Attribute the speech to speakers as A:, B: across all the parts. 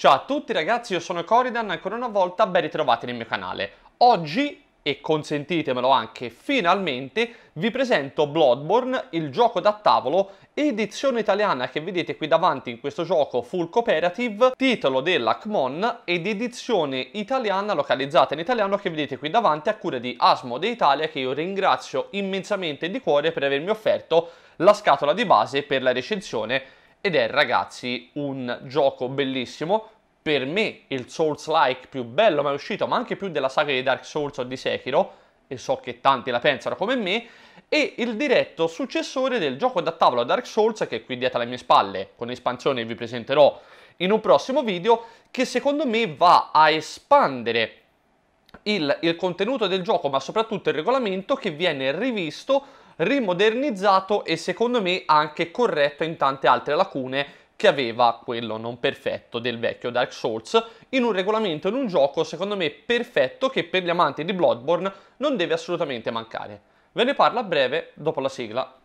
A: Ciao a tutti ragazzi, io sono Coridan, ancora una volta ben ritrovati nel mio canale. Oggi, e consentitemelo anche finalmente, vi presento Bloodborne, il gioco da tavolo, edizione italiana che vedete qui davanti in questo gioco full cooperative, titolo della CMON ed edizione italiana localizzata in italiano che vedete qui davanti a cura di Asmode Italia che io ringrazio immensamente di cuore per avermi offerto la scatola di base per la recensione ed è ragazzi un gioco bellissimo, per me il Souls-like più bello mai uscito, ma anche più della saga di Dark Souls o di Sekiro, e so che tanti la pensano come me, e il diretto successore del gioco da tavola Dark Souls, che è qui dietro alle mie spalle, con espansione vi presenterò in un prossimo video, che secondo me va a espandere il, il contenuto del gioco, ma soprattutto il regolamento, che viene rivisto rimodernizzato e secondo me anche corretto in tante altre lacune che aveva quello non perfetto del vecchio Dark Souls in un regolamento, in un gioco secondo me perfetto che per gli amanti di Bloodborne non deve assolutamente mancare. Ve ne parlo a breve dopo la sigla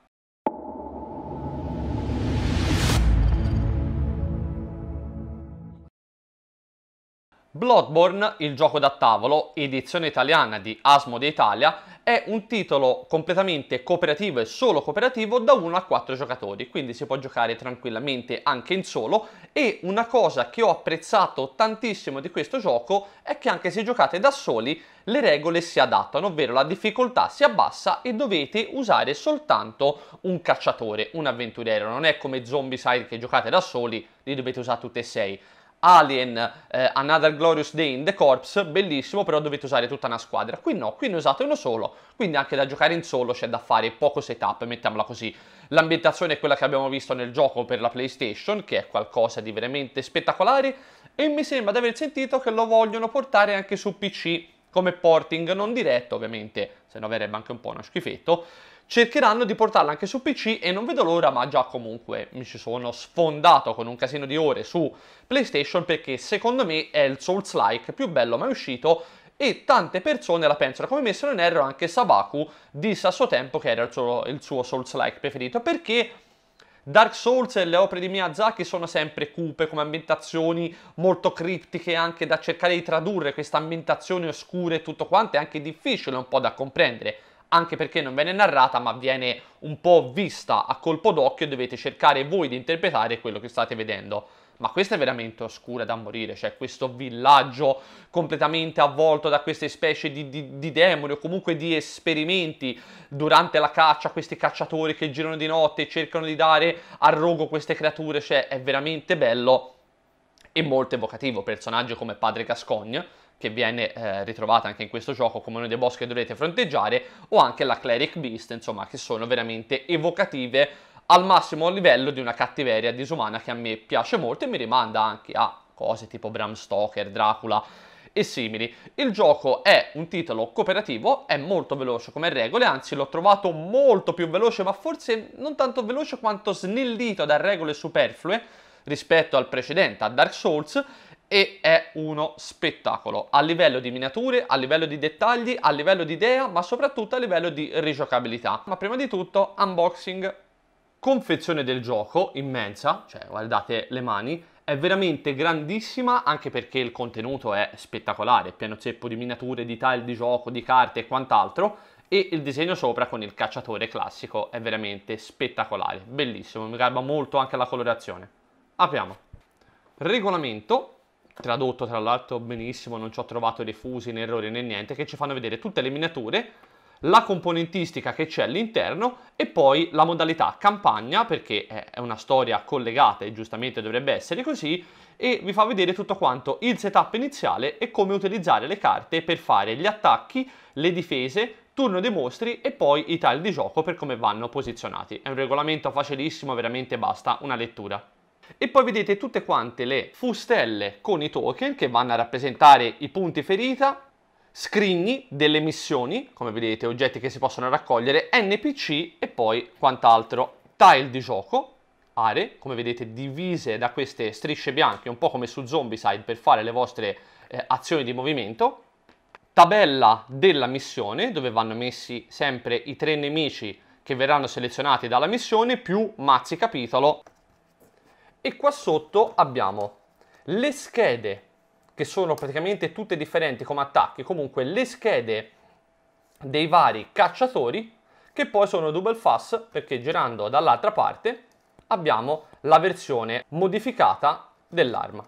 A: Bloodborne, il gioco da tavolo, edizione italiana di Asmo d'Italia, è un titolo completamente cooperativo e solo cooperativo da 1 a 4 giocatori, quindi si può giocare tranquillamente anche in solo e una cosa che ho apprezzato tantissimo di questo gioco è che anche se giocate da soli le regole si adattano, ovvero la difficoltà si abbassa e dovete usare soltanto un cacciatore, un avventuriero, non è come Zombicide che giocate da soli, li dovete usare tutti e sei. Alien, eh, Another Glorious Day in The Corps, bellissimo, però dovete usare tutta una squadra. Qui no, qui ne usate uno solo, quindi anche da giocare in solo c'è da fare poco setup, mettiamola così. L'ambientazione è quella che abbiamo visto nel gioco per la PlayStation, che è qualcosa di veramente spettacolare, e mi sembra di aver sentito che lo vogliono portare anche su PC come porting non diretto, ovviamente, se no verrebbe anche un po' uno schifetto cercheranno di portarla anche su PC e non vedo l'ora, ma già comunque mi ci sono sfondato con un casino di ore su PlayStation perché secondo me è il Souls-like più bello mai uscito e tante persone la pensano, come messo in erro anche Sabaku disse a suo tempo che era il suo, il suo Souls-like preferito perché... Dark Souls e le opere di Miyazaki sono sempre cupe come ambientazioni molto criptiche anche da cercare di tradurre queste ambientazioni oscure e tutto quanto è anche difficile un po' da comprendere anche perché non viene narrata ma viene un po' vista a colpo d'occhio e dovete cercare voi di interpretare quello che state vedendo. Ma questa è veramente oscura da morire, cioè questo villaggio completamente avvolto da queste specie di, di, di, demoni o comunque di esperimenti durante la caccia, questi cacciatori che girano di notte e cercano di dare a rogo queste creature, cioè è veramente bello e molto evocativo. Personaggio come Padre Gascogne, che viene eh, ritrovata anche in questo gioco come uno dei boss che dovrete fronteggiare, o anche la Cleric Beast, insomma, che sono veramente evocative al massimo livello di una cattiveria disumana che a me piace molto e mi rimanda anche a cose tipo Bram Stoker, Dracula e simili. Il gioco è un titolo cooperativo, è molto veloce come regole, anzi l'ho trovato molto più veloce, ma forse non tanto veloce quanto snellito da regole superflue rispetto al precedente, a Dark Souls, e è uno spettacolo a livello di miniature, a livello di dettagli, a livello di idea, ma soprattutto a livello di rigiocabilità. Ma prima di tutto, unboxing, confezione del gioco immensa, cioè guardate le mani, è veramente grandissima anche perché il contenuto è spettacolare, pieno zeppo di miniature, di tile di gioco, di carte e quant'altro e il disegno sopra con il cacciatore classico è veramente spettacolare, bellissimo, mi garba molto anche la colorazione. Apriamo. Regolamento, tradotto tra l'altro benissimo, non ci ho trovato defusi né errori né niente, che ci fanno vedere tutte le miniature, la componentistica che c'è all'interno e poi la modalità campagna, perché è una storia collegata e giustamente dovrebbe essere così, e vi fa vedere tutto quanto il setup iniziale e come utilizzare le carte per fare gli attacchi, le difese, turno dei mostri e poi i tile di gioco per come vanno posizionati. È un regolamento facilissimo, veramente basta una lettura. E poi vedete tutte quante le fustelle con i token che vanno a rappresentare i punti ferita, scrigni delle missioni, come vedete oggetti che si possono raccogliere, NPC e poi quant'altro. Tile di gioco, aree, come vedete divise da queste strisce bianche, un po' come su Zombicide per fare le vostre eh, azioni di movimento. Tabella della missione, dove vanno messi sempre i tre nemici che verranno selezionati dalla missione, più mazzi capitolo e qua sotto abbiamo le schede che sono praticamente tutte differenti come attacchi, comunque le schede dei vari cacciatori che poi sono double fast perché girando dall'altra parte abbiamo la versione modificata dell'arma.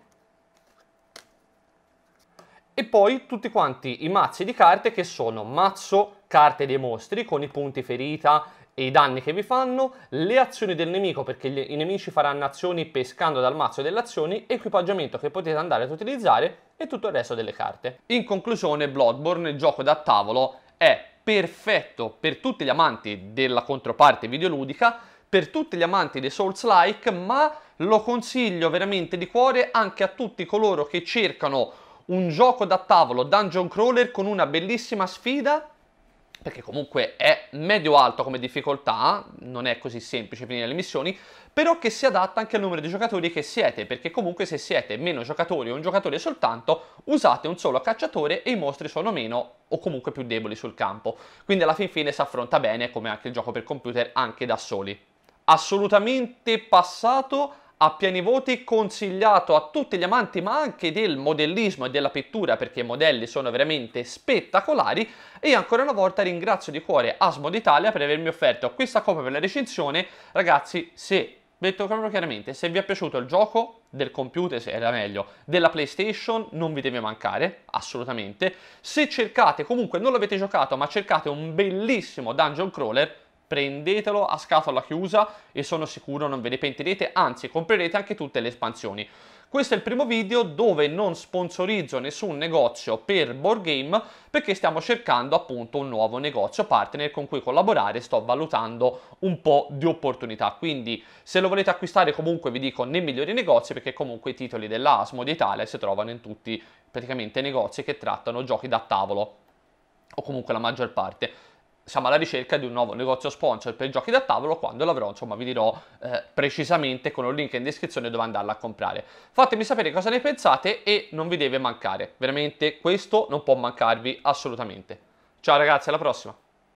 A: E poi tutti quanti i mazzi di carte che sono mazzo carte dei mostri con i punti ferita i danni che vi fanno, le azioni del nemico perché gli, i nemici faranno azioni pescando dal mazzo delle azioni, equipaggiamento che potete andare ad utilizzare e tutto il resto delle carte. In conclusione Bloodborne, il gioco da tavolo, è perfetto per tutti gli amanti della controparte videoludica, per tutti gli amanti dei Souls-like, ma lo consiglio veramente di cuore anche a tutti coloro che cercano un gioco da tavolo dungeon crawler con una bellissima sfida perché comunque è medio-alto come difficoltà, non è così semplice finire le missioni, però che si adatta anche al numero di giocatori che siete, perché comunque se siete meno giocatori o un giocatore soltanto, usate un solo cacciatore e i mostri sono meno o comunque più deboli sul campo. Quindi alla fin fine si affronta bene, come anche il gioco per computer, anche da soli. Assolutamente passato a pieni voti consigliato a tutti gli amanti ma anche del modellismo e della pittura perché i modelli sono veramente spettacolari e ancora una volta ringrazio di cuore Asmo d'Italia per avermi offerto questa copia per la recensione ragazzi se Detto proprio chiaramente, se vi è piaciuto il gioco del computer, se era meglio, della PlayStation, non vi deve mancare, assolutamente. Se cercate, comunque non l'avete giocato, ma cercate un bellissimo dungeon crawler, prendetelo a scatola chiusa e sono sicuro non ve ne pentirete, anzi comprerete anche tutte le espansioni. Questo è il primo video dove non sponsorizzo nessun negozio per board game perché stiamo cercando appunto un nuovo negozio partner con cui collaborare, sto valutando un po' di opportunità, quindi se lo volete acquistare comunque vi dico nei migliori negozi perché comunque i titoli dell'Asmo di Italia si trovano in tutti praticamente i negozi che trattano giochi da tavolo o comunque la maggior parte siamo alla ricerca di un nuovo negozio sponsor per giochi da tavolo quando l'avrò insomma vi dirò eh, precisamente con un link in descrizione dove andarla a comprare fatemi sapere cosa ne pensate e non vi deve mancare veramente questo non può mancarvi assolutamente ciao ragazzi alla prossima